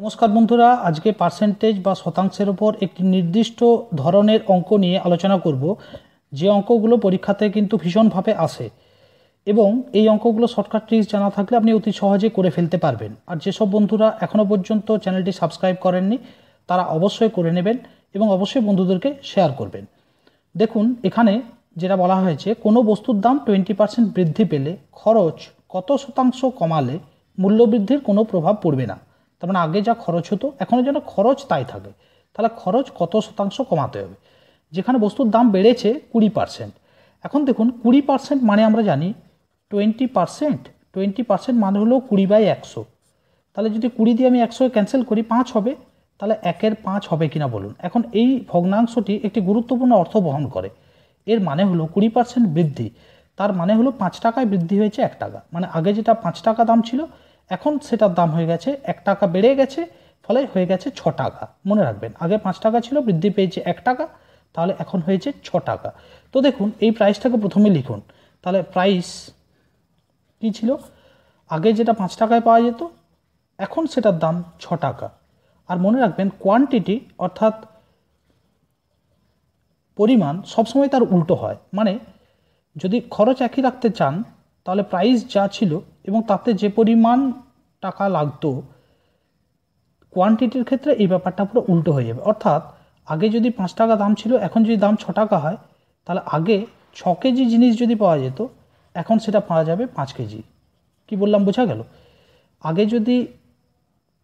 নমস্কার বন্ধুরা আজকে পার্সেন্টেজ বা শতাংশের ওপর একটি নির্দিষ্ট ধরনের অঙ্ক নিয়ে আলোচনা করব যে অঙ্কগুলো পরীক্ষাতে কিন্তু ভীষণভাবে আসে এবং এই অঙ্কগুলো শর্টকাট ট্রিক্স জানা থাকলে আপনি অতি সহজে করে ফেলতে পারবেন আর যেসব বন্ধুরা এখনও পর্যন্ত চ্যানেলটি সাবস্ক্রাইব করেননি তারা অবশ্যই করে নেবেন এবং অবশ্যই বন্ধুদেরকে শেয়ার করবেন দেখুন এখানে যেটা বলা হয়েছে কোনো বস্তুর দাম টোয়েন্টি পার্সেন্ট বৃদ্ধি পেলে খরচ কত শতাংশ কমালে মূল্যবৃদ্ধির কোনো প্রভাব পড়বে না তার মানে আগে যা খরচ হতো এখনও যেন খরচ তাই থাকে তাহলে খরচ কত শতাংশ কমাতে হবে যেখানে বস্তুর দাম বেড়েছে কুড়ি পার্সেন্ট এখন দেখুন কুড়ি পার্সেন্ট মানে আমরা জানি টোয়েন্টি পার্সেন্ট টোয়েন্টি পার্সেন্ট মানে হলো কুড়ি বাই একশো তাহলে যদি কুড়ি দিয়ে আমি একশো ক্যান্সেল করি পাঁচ হবে তাহলে একের পাঁচ হবে কিনা বলুন এখন এই ভগ্নাংশটি একটি গুরুত্বপূর্ণ অর্থ বহন করে এর মানে হলো কুড়ি পার্সেন্ট বৃদ্ধি তার মানে হলো পাঁচ টাকায় বৃদ্ধি হয়েছে এক টাকা মানে আগে যেটা পাঁচ টাকা দাম ছিল এখন সেটার দাম হয়ে গেছে এক টাকা বেড়ে গেছে ফলে হয়ে গেছে ছ টাকা মনে রাখবেন আগে পাঁচ টাকা ছিল বৃদ্ধি পেয়েছে এক টাকা তাহলে এখন হয়েছে ছ টাকা তো দেখুন এই প্রাইসটাকে প্রথমে লিখুন তাহলে প্রাইস কী ছিল আগে যেটা পাঁচ টাকায় পাওয়া যেত এখন সেটার দাম ছ টাকা আর মনে রাখবেন কোয়ান্টিটি অর্থাৎ পরিমাণ সবসময় তার উল্টো হয় মানে যদি খরচ একই রাখতে চান তাহলে প্রাইস যা ছিল এবং তাতে যে পরিমাণ টাকা লাগতো কোয়ান্টিটির ক্ষেত্রে এই ব্যাপারটা পুরো উল্টো হয়ে যাবে অর্থাৎ আগে যদি পাঁচ টাকা দাম ছিল এখন যদি দাম ছ টাকা হয় তাহলে আগে ছ কেজি জিনিস যদি পাওয়া যেত এখন সেটা পাওয়া যাবে পাঁচ কেজি কি বললাম বোঝা গেল আগে যদি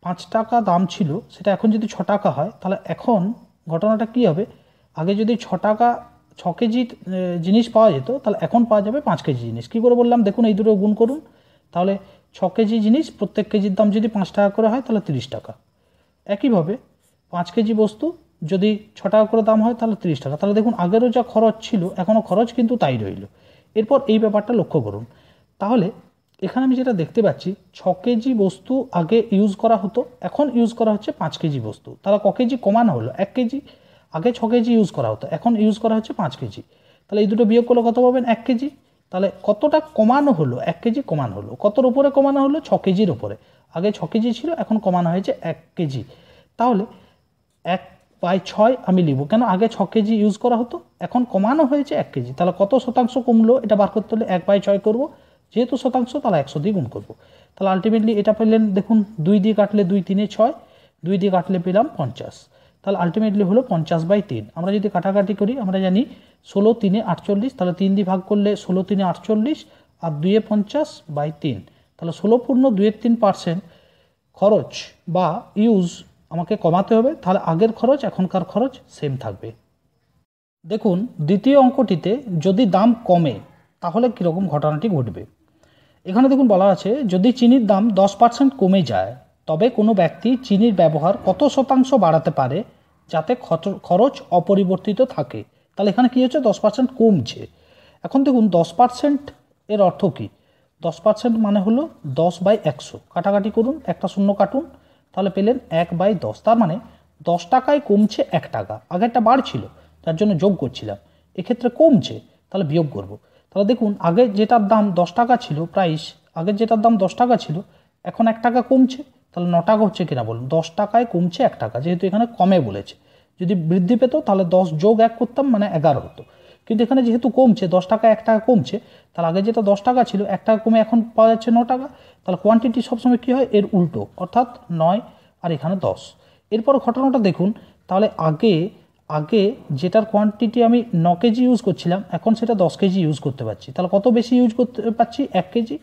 পাঁচ টাকা দাম ছিল সেটা এখন যদি ছ টাকা হয় তাহলে এখন ঘটনাটা কি হবে আগে যদি ছ টাকা ছ কেজি জিনিস পাওয়া যেত তাহলে এখন পাওয়া যাবে পাঁচ কেজি জিনিস কী করে বললাম দেখুন এই দুটো গুণ করুন তাহলে ছ কেজি জিনিস প্রত্যেক কেজির দাম যদি পাঁচ টাকা করে হয় তাহলে তিরিশ টাকা একইভাবে পাঁচ কেজি বস্তু যদি ছ টাকা করে দাম হয় তাহলে তিরিশ টাকা তাহলে দেখুন আগেরও যা খরচ ছিল এখনও খরচ কিন্তু তাই রইল এরপর এই ব্যাপারটা লক্ষ্য করুন তাহলে এখানে আমি যেটা দেখতে পাচ্ছি ছ কেজি বস্তু আগে ইউজ করা হতো এখন ইউজ করা হচ্ছে পাঁচ কেজি বস্তু তাহলে ক কেজি কমানো হলো এক কেজি আগে ছ কেজি ইউজ করা হতো এখন ইউজ করা হচ্ছে পাঁচ কেজি তাহলে এই দুটো বিয়োগ করলে কত পাবেন এক কেজি তাহলে কতটা কমানো হলো এক কেজি কমানো হলো কতর উপরে কমানো হলো ছ কেজির ওপরে আগে ছ কেজি ছিল এখন কমানো হয়েছে এক কেজি তাহলে এক বাই ছয় আমি লিব কেন আগে ছ কেজি ইউজ করা হতো এখন কমানো হয়েছে এক কেজি তাহলে কত শতাংশ কমলো এটা বার করতে হলে এক বাই ছয় করবো যেহেতু শতাংশ তাহলে একশো দিয়ে গুণ করবো তাহলে আলটিমেটলি এটা পেলেন দেখুন দুই দিয়ে কাটলে দুই তিনে ছয় দুই দিয়ে কাটলে পেলাম পঞ্চাশ তাহলে আলটিমেটলি হলো পঞ্চাশ বাই তিন আমরা যদি কাটাকাটি করি আমরা জানি ষোলো তিনে আটচল্লিশ তাহলে তিন দিয়ে ভাগ করলে ষোলো তিনে আটচল্লিশ আর দুয়ে পঞ্চাশ বাই তিন তাহলে ষোলো পূর্ণ দুয়ের তিন পার্সেন্ট খরচ বা ইউজ আমাকে কমাতে হবে তাহলে আগের খরচ এখনকার খরচ সেম থাকবে দেখুন দ্বিতীয় অঙ্কটিতে যদি দাম কমে তাহলে কীরকম ঘটনাটি ঘটবে এখানে দেখুন বলা আছে যদি চিনির দাম দশ পার্সেন্ট কমে যায় তবে কোনো ব্যক্তি চিনির ব্যবহার কত শতাংশ বাড়াতে পারে যাতে খরচ অপরিবর্তিত থাকে তাহলে এখানে কী হচ্ছে দশ পার্সেন্ট কমছে এখন দেখুন দশ পার্সেন্ট এর অর্থ কী দশ পার্সেন্ট মানে হলো দশ বাই একশো কাটাকাটি করুন একটা শূন্য কাটুন তাহলে পেলেন এক বাই দশ তার মানে দশ টাকায় কমছে এক টাকা আগেরটা বাড়ছিল তার জন্য যোগ করছিলাম এক্ষেত্রে কমছে তাহলে বিয়োগ করব। তাহলে দেখুন আগে যেটার দাম দশ টাকা ছিল প্রাইস আগে যেটার দাম দশ টাকা ছিল এখন এক টাকা কমছে তাহলে ন টাকা হচ্ছে কিনা বলুন দশ টাকায় কমছে এক টাকা যেহেতু এখানে কমে বলেছে যদি বৃদ্ধি পেত তাহলে দশ যোগ এক করতাম মানে এগারো হতো কিন্তু এখানে যেহেতু কমছে দশ টাকা এক টাকা কমছে তাহলে আগে যেটা দশ টাকা ছিল এক টাকা কমে এখন পাওয়া যাচ্ছে ন টাকা তাহলে কোয়ান্টিটি সবসময় কী হয় এর উল্টো অর্থাৎ নয় আর এখানে দশ এরপর ঘটনাটা দেখুন তাহলে আগে আগে যেটার কোয়ান্টিটি আমি ন কেজি ইউজ করছিলাম এখন সেটা দশ কেজি ইউজ করতে পারছি তাহলে কত বেশি ইউজ করতে পারছি এক কেজি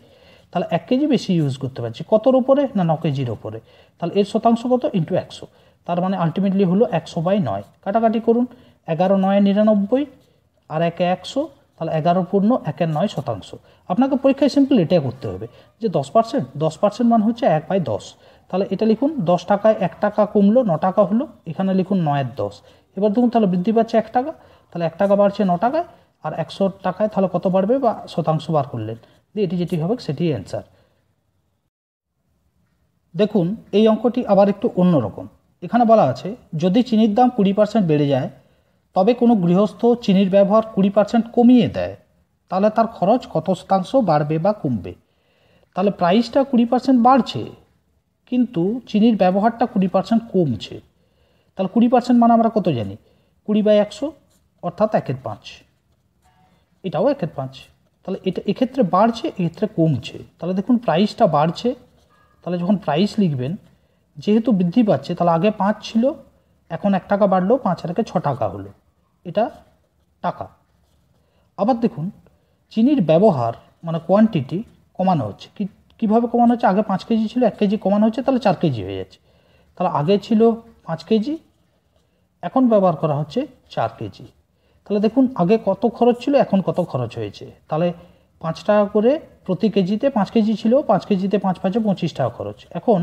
তাহলে এক কেজি বেশি ইউজ করতে পারছি কতর ওপরে না ন কেজির ওপরে তাহলে এর শতাংশ কত ইন্টু একশো তার মানে আলটিমেটলি হলো একশো বাই নয় কাটাকাটি করুন এগারো নয় নিরানব্বই আর একে একশো তাহলে এগারো পূর্ণ একের নয় শতাংশ আপনাকে পরীক্ষায় সিম্পল এটাই করতে হবে যে দশ পার্সেন্ট দশ পার্সেন্ট মান হচ্ছে এক বাই দশ তাহলে এটা লিখুন দশ টাকায় এক টাকা কমলো ন টাকা হলো এখানে লিখুন নয়ের দশ এবার দেখুন তাহলে বৃদ্ধি পাচ্ছে এক টাকা তাহলে এক টাকা বাড়ছে ন টাকায় আর একশো টাকায় তাহলে কত বাড়বে বা শতাংশ বার করলেন দিয়ে এটি যেটি হবে সেটি অ্যান্সার দেখুন এই অঙ্কটি আবার একটু অন্যরকম এখানে বলা আছে যদি চিনির দাম কুড়ি পার্সেন্ট বেড়ে যায় তবে কোনো গৃহস্থ চিনির ব্যবহার কুড়ি পার্সেন্ট কমিয়ে দেয় তাহলে তার খরচ কত শতাংশ বাড়বে বা কমবে তাহলে প্রাইসটা কুড়ি পার্সেন্ট বাড়ছে কিন্তু চিনির ব্যবহারটা কুড়ি পার্সেন্ট কমছে তাহলে কুড়ি পার্সেন্ট মানে আমরা কত জানি কুড়ি বাই একশো অর্থাৎ একের পাঁচ এটাও একের পাঁচ তাহলে এটা এক্ষেত্রে বাড়ছে এক্ষেত্রে কমছে তাহলে দেখুন প্রাইসটা বাড়ছে তাহলে যখন প্রাইস লিখবেন যেহেতু বৃদ্ধি পাচ্ছে তাহলে আগে পাঁচ ছিল এখন এক টাকা বাড়লো পাঁচ টাকা ছ টাকা হলো এটা টাকা আবার দেখুন চিনির ব্যবহার মানে কোয়ান্টিটি কমানো হচ্ছে কী কীভাবে কমানো হচ্ছে আগে পাঁচ কেজি ছিল এক কেজি কমানো হচ্ছে তাহলে চার কেজি হয়ে যাচ্ছে তাহলে আগে ছিল পাঁচ কেজি এখন ব্যবহার করা হচ্ছে চার কেজি তাহলে দেখুন আগে কত খরচ ছিল এখন কত খরচ হয়েছে তাহলে পাঁচ টাকা করে প্রতি কেজিতে পাঁচ কেজি ছিল পাঁচ কেজিতে পাঁচ পাঁচে পঁচিশ টাকা খরচ এখন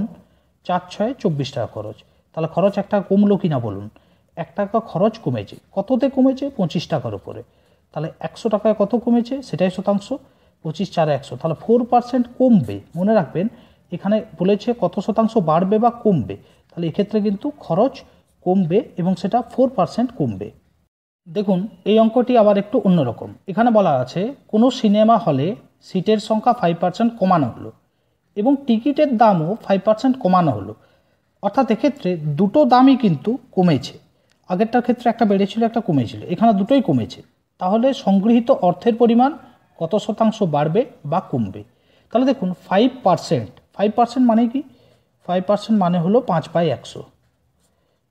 চার ছয় চব্বিশ টাকা খরচ তাহলে খরচ এক টাকা কমলো কি না বলুন এক টাকা খরচ কমেছে কততে কমেছে পঁচিশ টাকার উপরে তাহলে একশো টাকায় কত কমেছে সেটাই শতাংশ পঁচিশ চার একশো তাহলে ফোর পার্সেন্ট কমবে মনে রাখবেন এখানে বলেছে কত শতাংশ বাড়বে বা কমবে তাহলে এক্ষেত্রে কিন্তু খরচ কমবে এবং সেটা ফোর পার্সেন্ট কমবে দেখুন এই অঙ্কটি আবার একটু অন্যরকম এখানে বলা আছে কোনো সিনেমা হলে সিটের সংখ্যা ফাইভ পার্সেন্ট কমানো হলো এবং টিকিটের দামও ফাইভ পার্সেন্ট কমানো হলো অর্থাৎ এক্ষেত্রে দুটো দামই কিন্তু কমেছে আগেরটার ক্ষেত্রে একটা বেড়েছিল একটা কমেছিল এখানে দুটোই কমেছে তাহলে সংগৃহীত অর্থের পরিমাণ কত শতাংশ বাড়বে বা কমবে তাহলে দেখুন ফাইভ পার্সেন্ট ফাইভ পার্সেন্ট মানে কি ফাইভ পার্সেন্ট মানে হলো পাঁচ বাই একশো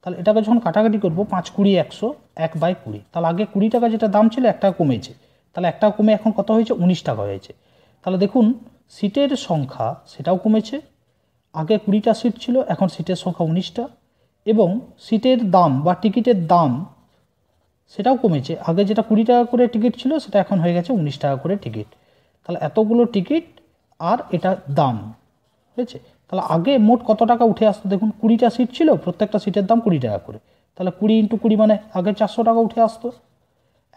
তাহলে এটাকে যখন কাটাকাটি করবো পাঁচ কুড়ি একশো এক বাই কুড়ি তাহলে আগে কুড়ি টাকা যেটা দাম ছিল এক টাকা কমেছে তাহলে এক টাকা কমে এখন কত হয়েছে উনিশ টাকা হয়েছে তাহলে দেখুন সিটের সংখ্যা সেটাও কমেছে আগে কুড়িটা সিট ছিল এখন সিটের সংখ্যা উনিশটা এবং সিটের দাম বা টিকিটের দাম সেটাও কমেছে আগে যেটা কুড়ি টাকা করে টিকিট ছিল সেটা এখন হয়ে গেছে উনিশ টাকা করে টিকিট তাহলে এতগুলো টিকিট আর এটা দাম ঠিক আছে তাহলে আগে মোট কত টাকা উঠে আসতো দেখুন কুড়িটা সিট ছিল প্রত্যেকটা সিটের দাম কুড়ি টাকা করে তাহলে কুড়ি ইন্টু কুড়ি মানে আগে চারশো টাকা উঠে আসতো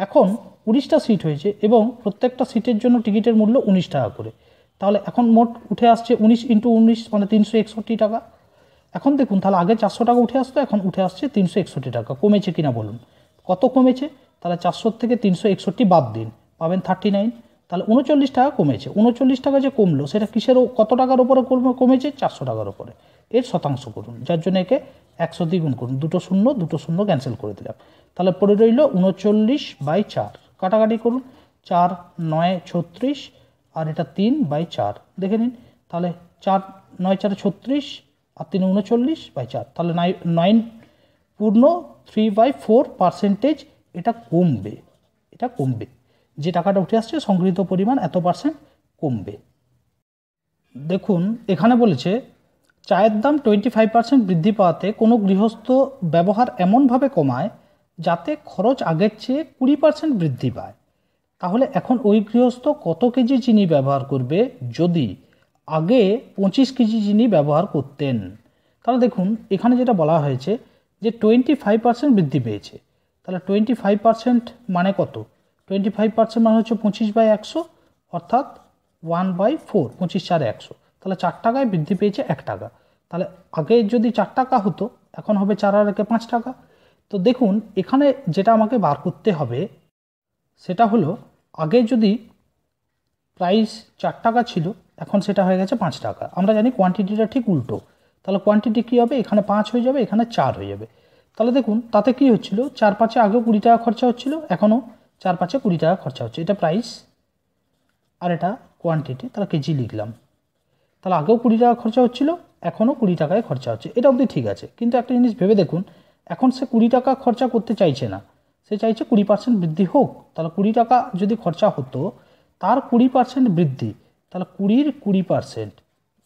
এখন উনিশটা সিট হয়েছে এবং প্রত্যেকটা সিটের জন্য টিকিটের মূল্য উনিশ টাকা করে তাহলে এখন মোট উঠে আসছে উনিশ ইন্টু উনিশ মানে তিনশো একষট্টি টাকা এখন দেখুন তাহলে আগে চারশো টাকা উঠে আসতো এখন উঠে আসছে তিনশো একষট্টি টাকা কমেছে কিনা বলুন কত কমেছে তাহলে চারশোর থেকে তিনশো একষট্টি বাদ দিন পাবেন থার্টি নাইন তাহলে উনচল্লিশ টাকা কমেছে উনচল্লিশ টাকা যে কমলো সেটা কিসের কত টাকার ওপরে কমেছে চারশো টাকার ওপরে এর শতাংশ করুন যার জন্য একে একশো দ্বিগুণ করুন দুটো শূন্য দুটো শূন্য ক্যান্সেল করে দিলাম তাহলে পড়ে রইল উনচল্লিশ বাই চার কাটাকাটি করুন চার নয় ছত্রিশ আর এটা তিন বাই চার দেখে নিন তাহলে চার নয় চার ছত্রিশ আর তিন উনচল্লিশ বাই চার তাহলে নাই নাইন পূর্ণ থ্রি বাই ফোর পার্সেন্টেজ এটা কমবে এটা কমবে যে টাকাটা উঠে আসছে সংগৃহীত পরিমাণ এত পার্সেন্ট কমবে দেখুন এখানে বলেছে চায়ের দাম টোয়েন্টি ফাইভ পার্সেন্ট বৃদ্ধি পাওয়াতে কোনো গৃহস্থ ব্যবহার এমনভাবে কমায় যাতে খরচ আগের চেয়ে কুড়ি পার্সেন্ট বৃদ্ধি পায় তাহলে এখন ওই গৃহস্থ কত কেজি চিনি ব্যবহার করবে যদি আগে পঁচিশ কেজি চিনি ব্যবহার করতেন তাহলে দেখুন এখানে যেটা বলা হয়েছে যে টোয়েন্টি ফাইভ পার্সেন্ট বৃদ্ধি পেয়েছে তাহলে টোয়েন্টি ফাইভ পার্সেন্ট মানে কত টোয়েন্টি ফাইভ পার্সেন্ট মানে হচ্ছে পঁচিশ বাই একশো অর্থাৎ ওয়ান বাই ফোর পঁচিশ চার একশো তাহলে চার টাকায় বৃদ্ধি পেয়েছে এক টাকা তাহলে আগে যদি চার টাকা হতো এখন হবে চার আর একে পাঁচ টাকা তো দেখুন এখানে যেটা আমাকে বার করতে হবে সেটা হলো আগে যদি প্রাইস চার টাকা ছিল এখন সেটা হয়ে গেছে পাঁচ টাকা আমরা জানি কোয়ান্টিটিটা ঠিক উল্টো তাহলে কোয়ান্টিটি কী হবে এখানে পাঁচ হয়ে যাবে এখানে চার হয়ে যাবে তাহলে দেখুন তাতে কি হচ্ছিল চার পাঁচে আগেও কুড়ি টাকা খরচা হচ্ছিল এখনও চার পাঁচে কুড়ি টাকা খরচা হচ্ছে এটা প্রাইস আর এটা কোয়ান্টিটি তাহলে কেজি লিখলাম তাহলে আগেও কুড়ি টাকা খরচা হচ্ছিল এখনও কুড়ি টাকায় খরচা হচ্ছে এটা অবধি ঠিক আছে কিন্তু একটা জিনিস ভেবে দেখুন এখন সে কুড়ি টাকা খরচা করতে চাইছে না সে চাইছে কুড়ি পার্সেন্ট বৃদ্ধি হোক তাহলে কুড়ি টাকা যদি খরচা হতো তার কুড়ি পার্সেন্ট বৃদ্ধি তাহলে কুড়ির কুড়ি পার্সেন্ট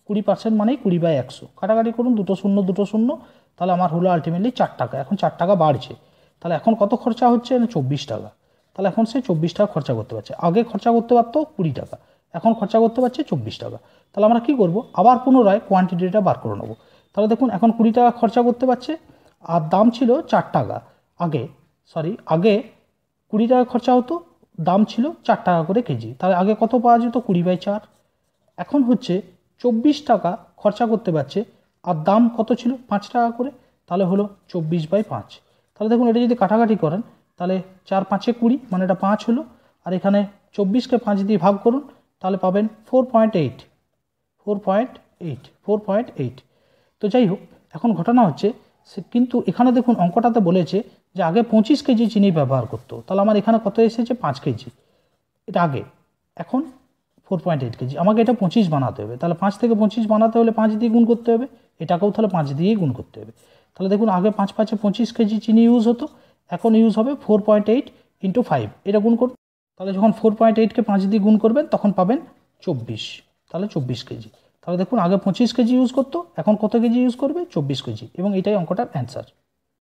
কুড়ি পার্সেন্ট মানেই কুড়ি বাই একশো কাটাকাটি করুন দুটো শূন্য দুটো শূন্য তাহলে আমার হলো আলটিমেটলি চার টাকা এখন চার টাকা বাড়ছে তাহলে এখন কত খরচা হচ্ছে না চব্বিশ টাকা তাহলে এখন সে চব্বিশ টাকা খরচা করতে পারছে আগে খরচা করতে পারতো কুড়ি টাকা এখন খরচা করতে পারছে চব্বিশ টাকা তাহলে আমরা কি করব আবার পুনরায় কোয়ান্টিটিটা বার করে নেবো তাহলে দেখুন এখন কুড়ি টাকা খরচা করতে পারছে আর দাম ছিল চার টাকা আগে সরি আগে কুড়ি টাকা খরচা হতো দাম ছিল চার টাকা করে কেজি তাহলে আগে কত পাওয়া যেত কুড়ি বাই চার এখন হচ্ছে চব্বিশ টাকা খরচা করতে পারছে আর দাম কত ছিল পাঁচ টাকা করে তাহলে হলো চব্বিশ বাই পাঁচ তাহলে দেখুন এটা যদি কাটাকাটি করেন তাহলে চার পাঁচে কুড়ি মানে এটা পাঁচ হলো আর এখানে চব্বিশকে পাঁচ দিয়ে ভাগ করুন তাহলে পাবেন four point eight four point eight four point eight তো যাই হোক এখন ঘটনা হচ্ছে সে কিন্তু এখানে দেখুন অঙ্কটাতে বলেছে যে আগে পঁচিশ কেজি চিনি ব্যবহার করতো তাহলে আমার এখানে কত এসেছে পাঁচ কেজি এটা আগে এখন ফোর পয়েন্ট এইট কেজি আমাকে এটা পঁচিশ বানাতে হবে তাহলে পাঁচ থেকে পঁচিশ বানাতে হলে পাঁচ দিয়ে গুণ করতে হবে এটাকেও তাহলে পাঁচ দিয়ে গুণ করতে হবে তাহলে দেখুন আগে পাঁচ পাঁচে পঁচিশ কেজি চিনি ইউজ হতো এখন ইউজ হবে four point eight into five এটা গুণ করুন তাহলে যখন ফোর পয়েন্ট এইটকে পাঁচ দিয়ে গুণ করবেন তখন পাবেন চব্বিশ তাহলে চব্বিশ কেজি তাহলে দেখুন আগে পঁচিশ কেজি ইউজ করতো এখন কত কেজি ইউজ করবে চব্বিশ কেজি এবং এটাই অঙ্কটার অ্যান্সার